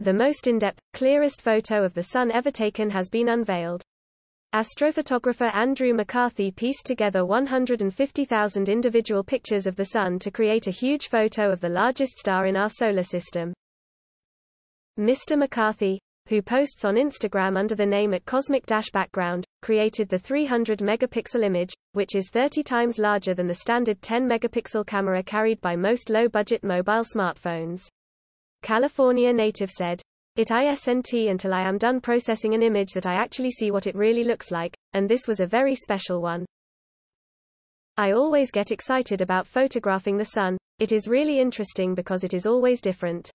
The most in-depth, clearest photo of the Sun ever taken has been unveiled. Astrophotographer Andrew McCarthy pieced together 150,000 individual pictures of the Sun to create a huge photo of the largest star in our solar system. Mr. McCarthy, who posts on Instagram under the name at cosmic-background, created the 300-megapixel image, which is 30 times larger than the standard 10-megapixel camera carried by most low-budget mobile smartphones. California native said, It isn't until I am done processing an image that I actually see what it really looks like, and this was a very special one. I always get excited about photographing the sun, it is really interesting because it is always different.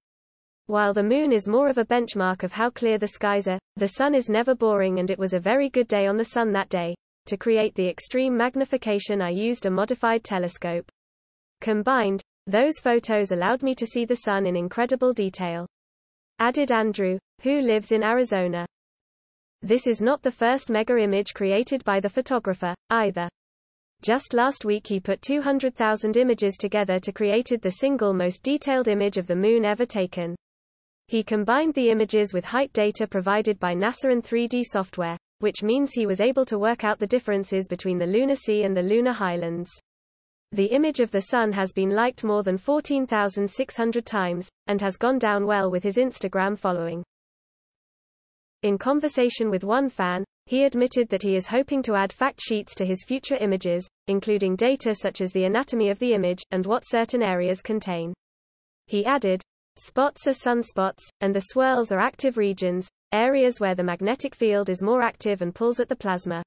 While the moon is more of a benchmark of how clear the skies are, the sun is never boring and it was a very good day on the sun that day. To create the extreme magnification I used a modified telescope. Combined, those photos allowed me to see the sun in incredible detail. Added Andrew, who lives in Arizona. This is not the first mega image created by the photographer, either. Just last week he put 200,000 images together to created the single most detailed image of the moon ever taken. He combined the images with height data provided by NASA and 3D software, which means he was able to work out the differences between the lunar sea and the lunar highlands the image of the sun has been liked more than 14,600 times, and has gone down well with his Instagram following. In conversation with one fan, he admitted that he is hoping to add fact sheets to his future images, including data such as the anatomy of the image, and what certain areas contain. He added, Spots are sunspots, and the swirls are active regions, areas where the magnetic field is more active and pulls at the plasma.